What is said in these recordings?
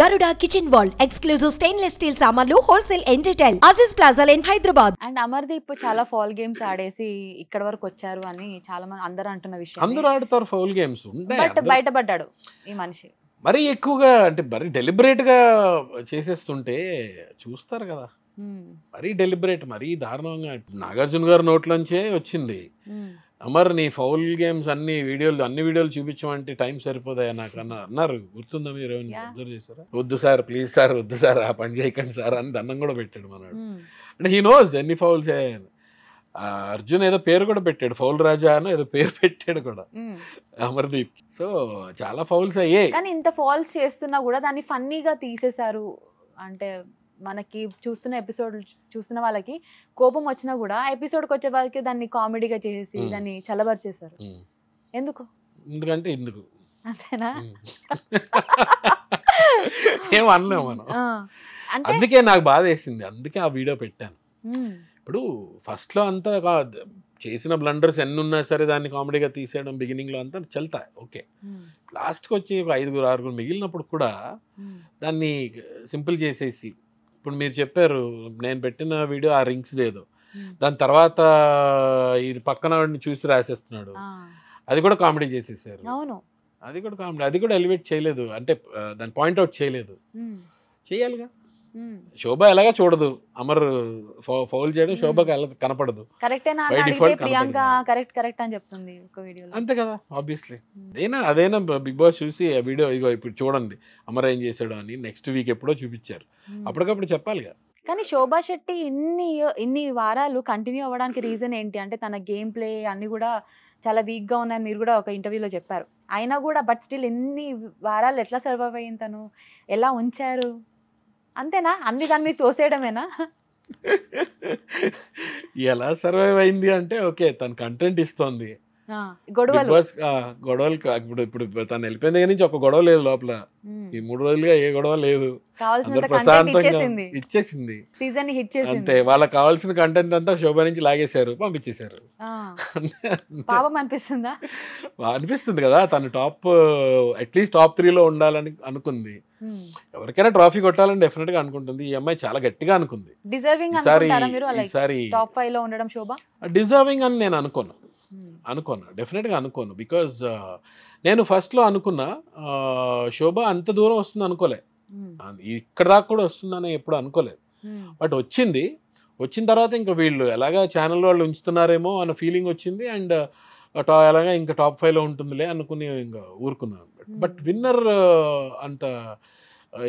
గరుడ kitchen wall exclusive stainless steel సామాన్లు wholesale ఎంటర్టైల్ retail Aziz plaza line Hyderabad and Amardeep చాలా fall games ఆడేసి ఇక్కడ వరకు వచ్చారు అని చాలా మంది అందరూ అంటున్న విషయం అందరూ ఆడతారు ఫౌల్ గేమ్స్ బట్ బయటపడ్డాడు ఈ మనిషి మరీ ఎక్కువగా అంటే మరీ గా చేసేస్తుంటే చూస్తారు కదా మరీ డెలిబరేట్ మరీ దారుణంగా నాగార్జున గారు నోట్లోంచే వచ్చింది hmm. అమర్ నీ ఫౌల్ గేమ్స్ అన్ని వీడియోలు అన్ని వీడియోలు చూపించమంటే టైం సరిపోదాయా నాకు అన్న అన్నారు గుర్తుందా మీరు ఏమైనా అబ్జర్వ్ చేశారా వద్దు సార్ ప్లీజ్ సార్ వద్దు సార్ ఆ పని చేయకండి సార్ అని దండం కూడా పెట్టాడు మనవాడు అంటే హీ నోస్ ఎన్ని ఫౌల్స్ అయ్యాయని అర్జున్ ఏదో పేరు కూడా పెట్టాడు ఫౌల్ రాజా అని ఏదో పేరు పెట్టాడు కూడా అమర్దీప్ సో చాలా ఫౌల్స్ అయ్యాయి కానీ ఇంత ఫాల్స్ చేస్తున్నా కూడా దాన్ని ఫన్నీగా తీసేశారు అంటే మనకి చూస్తున్న ఎపిసోడ్ చూస్తున్న వాళ్ళకి కోపం వచ్చినా కూడా ఎపిసోడ్కి వచ్చే వాళ్ళకి దాన్ని కామెడీగా చేసి దాన్ని చల్లబరిచేశారు ఎందుకు ఎందుకంటే ఎందుకు అంతేనా ఏం మనం అందుకే నాకు బాధ వేసింది అందుకే ఆ వీడియో పెట్టాను ఇప్పుడు ఫస్ట్లో అంతా చేసిన బ్లండర్స్ ఎన్ని ఉన్నా సరే దాన్ని కామెడీగా తీసేయడం బిగినింగ్లో అంతా చల్తా ఓకే లాస్ట్కి వచ్చి ఒక ఐదుగురు ఆరుగురు మిగిలినప్పుడు కూడా దాన్ని సింపుల్ చేసేసి ఇప్పుడు మీరు చెప్పారు నేను పెట్టిన వీడియో ఆ రింగ్స్ లేదు దాని తర్వాత ఇది పక్కన చూసి రాసేస్తున్నాడు అది కూడా కామెడీ చేసేసారు అది కూడా కామెడీ అది కూడా ఎలివేట్ చేయలేదు అంటే దాన్ని పాయింట్అవుట్ చేయలేదు చేయాలిగా శోభ ఎలాగా చూడదు అమర్ ఫౌల్ చేయడం శోభ కనపడదు అంతే కదా ఆబ్వియస్లీ అదేనా అదేనా బిగ్ బాస్ చూసి ఆ వీడియో ఇగో ఇప్పుడు చూడండి అమర్ ఏం చేశాడు అని నెక్స్ట్ వీక్ ఎప్పుడో చూపించారు అప్పటికప్పుడు చెప్పాలిగా కానీ శోభా శెట్టి ఇన్ని ఇన్ని వారాలు కంటిన్యూ అవ్వడానికి రీజన్ ఏంటి అంటే తన గేమ్ ప్లే అన్ని కూడా చాలా వీక్ గా ఉన్నాయని మీరు కూడా ఒక ఇంటర్వ్యూలో చెప్పారు అయినా కూడా బట్ స్టిల్ ఎన్ని వారాలు ఎట్లా సర్వైవ్ అయ్యింది తను ఎలా ఉంచారు అంతేనా అన్ని దాని మీద తోసేయడమేనా ఎలా సర్వైవ్ అయింది అంటే ఓకే తన కంటెంట్ ఇస్తోంది గొడవలు ఇప్పుడు ఇప్పుడు తను వెళ్ళిపోయిన నుంచి ఒక గొడవ లేదు లోపల ఈ మూడు రోజులుగా ఏ గొడవ లేదు ప్రశాంతంగా ఇచ్చేసింది అంతే వాళ్ళకి కావాల్సిన కంటెంట్ అంతా శోభ నుంచి లాగేశారు పంపించేశారు పాపం అనిపిస్తుందా అనిపిస్తుంది కదా తను టాప్ అట్లీస్ట్ టాప్ త్రీ లో ఉండాలని అనుకుంది ఎవరికైనా ట్రాఫీ కొట్టాలని డెఫినెట్ గా అనుకుంటుంది ఈ అమ్మాయి చాలా గట్టిగా అనుకుంది డిజర్వింగ్ ఈసారి డిజర్వింగ్ అని నేను అనుకోను అనుకోను డెఫినెట్గా అనుకోను బికాజ్ uh, నేను ఫస్ట్లో అనుకున్నా శోభ అంత దూరం వస్తుంది అనుకోలే ఇక్కడ దాకా కూడా వస్తుందని ఎప్పుడు అనుకోలేదు బట్ వచ్చింది వచ్చిన తర్వాత ఇంకా వీళ్ళు ఎలాగా ఛానల్ వాళ్ళు ఉంచుతున్నారేమో అన్న ఫీలింగ్ వచ్చింది అండ్ టా ఎలాగా ఇంకా టాప్ ఫైవ్లో ఉంటుందిలే అనుకుని ఇంకా ఊరుకున్నాను బట్ విన్నర్ అంత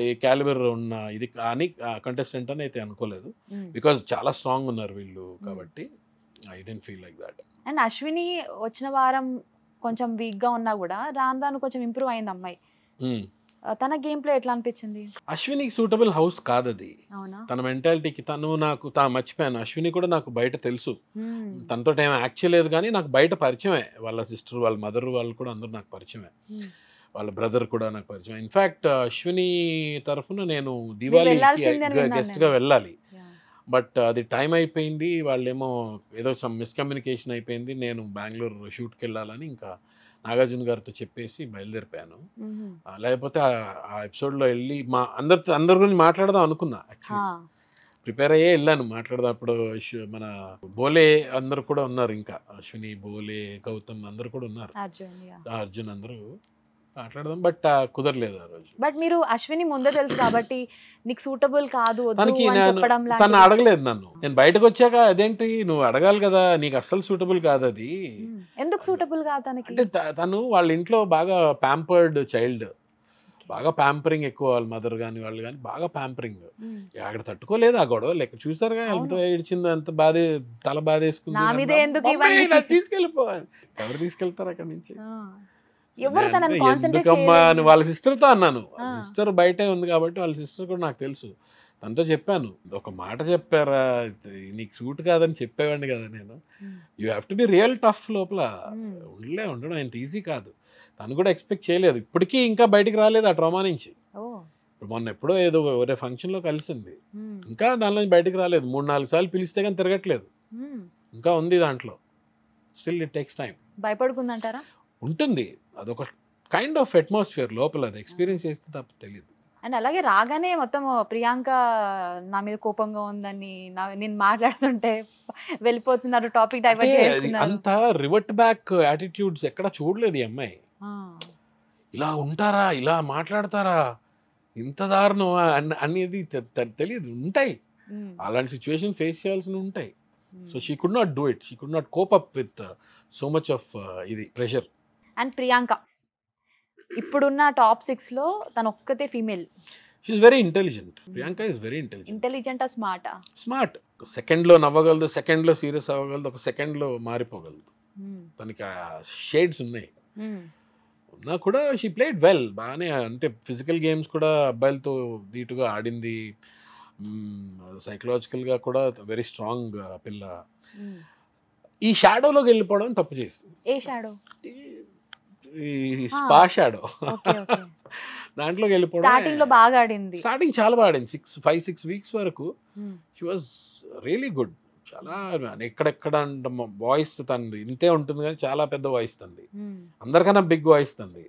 ఈ క్యాలిబర్ ఉన్న ఇది కానీ కంటెస్టెంట్ అని అయితే అనుకోలేదు బికాజ్ చాలా స్ట్రాంగ్ ఉన్నారు వీళ్ళు కాబట్టి I don't feel like that and Ashwini వచ్చిన వారం కొంచెం వీక్ గా ఉన్నా కూడా రాను రాను కొంచెం ఇంప్రూవ్ అయింది అమ్మాయి తన గేమ్ ప్లే ఎట్లా అనిపించింది అశ్వినికి సూటబుల్ హౌస్ కాదది తన మెంటాలిటీకి తను నాకు తా మర్చిపోయాను అశ్విని కూడా నాకు బయట తెలుసు తనతో ఏం యాక్ట్ చేయలేదు కానీ నాకు బయట పరిచయమే వాళ్ళ సిస్టర్ వాళ్ళ మదర్ వాళ్ళు కూడా అందరూ నాకు పరిచయమే వాళ్ళ బ్రదర్ కూడా నాకు పరిచయం ఇన్ఫాక్ట్ అశ్విని తరఫున నేను దివాళీ గెస్ట్గా వెళ్ళాలి బట్ అది టైం అయిపోయింది వాళ్ళేమో ఏదో సమ్ మిస్కమ్యూనికేషన్ అయిపోయింది నేను బెంగళూరు షూట్కి వెళ్ళాలని ఇంకా నాగార్జున గారితో చెప్పేసి బయలుదేరిపోయాను లేకపోతే ఆ ఎపిసోడ్లో వెళ్ళి మా అందరితో అందరి గురించి మాట్లాడదాం అనుకున్నా యాక్చువల్లీ ప్రిపేర్ అయ్యే వెళ్ళాను అప్పుడు మన బోలే అందరు కూడా ఉన్నారు ఇంకా అశ్విని బోలే గౌతమ్ అందరు కూడా ఉన్నారు అర్జున్ అందరూ మాట్లాడదాం బట్ కుదరలేదు ఆ రోజు బట్ మీరు అశ్విని ముందే తెలుసు కాబట్టి నీకు సూటబుల్ కాదు తనకి తను అడగలేదు నన్ను నేను బయటకు వచ్చాక అదేంటి నువ్వు అడగాలి కదా నీకు అస్సలు సూటబుల్ కాదు అది ఎందుకు సూటబుల్ కాదు తనకి అంటే తను వాళ్ళ ఇంట్లో బాగా ప్యాంపర్డ్ చైల్డ్ బాగా ప్యాంపరింగ్ ఎక్కువ వాళ్ళ మదర్ కానీ వాళ్ళు కానీ బాగా ప్యాంపరింగ్ అక్కడ తట్టుకోలేదు ఆ గొడవ లెక్క చూసారుగా ఎంత ఏడిచింది అంత బాధ తల బాధ వేసుకుంది తీసుకెళ్ళిపోవాలి ఎవరు తీసుకెళ్తారు అక్కడ నుంచి ఎందుకమ్మా తనని వాళ్ళ సిస్టర్తో అన్నాను సిస్టర్ బయటే ఉంది కాబట్టి వాళ్ళ సిస్టర్ కూడా నాకు తెలుసు తనతో చెప్పాను ఒక మాట చెప్పారా నీకు సూట్ కాదని చెప్పేవాడిని కదా నేను you have to be real tough లోపల ఉండలే ఉండడం ఆయన ఈజీ కాదు తను కూడా ఎక్స్పెక్ట్ చేయలేదు ఇప్పటికీ ఇంకా బయటికి రాలేదు ఆ ట్రామా నుంచి మొన్న ఎప్పుడో ఏదో ఒరే ఫంక్షన్లో కలిసింది ఇంకా దానిలో బయటికి రాలేదు మూడు నాలుగు సార్లు పిలిస్తే కానీ తిరగట్లేదు ఇంకా ఉంది దాంట్లో స్టిల్ ఇట్ టేక్స్ టైం భయపడుకుందంటారా ఉంటుంది అదొక కైండ్ ఆఫ్ అట్మాస్ఫియర్ లోపల అది ఎక్స్పీరియన్స్ చేస్తే తప్ప తెలియదు అండ్ అలాగే రాగానే మొత్తం ప్రియాంక నా మీద కోపంగా ఉందని నేను మాట్లాడుతుంటే వెళ్ళిపోతున్నారు టాపిక్ డైవర్ట్ అంత రివర్ట్ బ్యాక్ యాటిట్యూడ్స్ ఎక్కడ చూడలేదు ఈ అమ్మాయి ఇలా ఉంటారా ఇలా మాట్లాడతారా ఇంత దారుణమా అనేది తెలియదు ఉంటాయి అలాంటి సిచ్యువేషన్ ఫేస్ చేయాల్సిన ఉంటాయి so she could not do it she could not cope up with so much of ఇది ప్రెషర్ అండ్ ప్రియాంక ఇప్పుడున్న టాప్ సిక్స్లో తన ఒక్కతే female she very intelligent Priyanka is very intelligent intelligent smart smart సెకండ్లో నవ్వగలదు సెకండ్లో సీరియస్ అవ్వగలదు ఒక సెకండ్లో మారిపోగలదు hmm. తనకి ఆ షేడ్స్ ఉన్నాయి hmm. ఉన్నా కూడా షీ ప్లేడ్ వెల్ బాగానే అంటే ఫిజికల్ గేమ్స్ కూడా అబ్బాయిలతో నీటుగా ఆడింది సైకలాజికల్గా hmm. కూడా వెరీ స్ట్రాంగ్ పిల్ల ఈ షాడోలోకి వెళ్ళిపోవడం తప్పు చేస్తుంది ఏ షాడో ఈ స్పాషాడో దాంట్లోకి వెళ్ళిపోవడం స్టార్టింగ్ లో బాగా ఆడింది స్టార్టింగ్ చాలా బాగా ఆడింది సిక్స్ ఫైవ్ సిక్స్ వీక్స్ వరకు షీ వాజ్ రియలీ గుడ్ చాలా ఎక్కడెక్కడ అంటే వాయిస్ తంది ఇంతే ఉంటుంది కానీ చాలా పెద్ద వాయిస్ తంది hmm. అందరికన్నా బిగ్ వాయిస్ తంది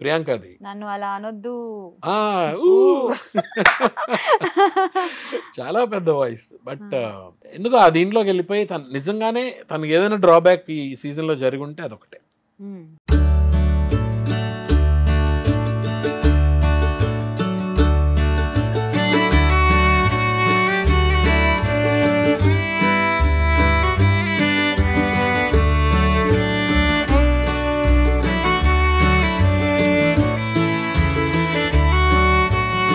ప్రియాంకది నన్ను అలా అనొద్దు చాలా పెద్ద వాయిస్ బట్ ఎందుకు ఆ దీంట్లోకి వెళ్ళిపోయి తను నిజంగానే తనకి ఏదైనా డ్రాబ్యాక్ ఈ సీజన్లో జరిగి ఉంటే అదొకటే Mm.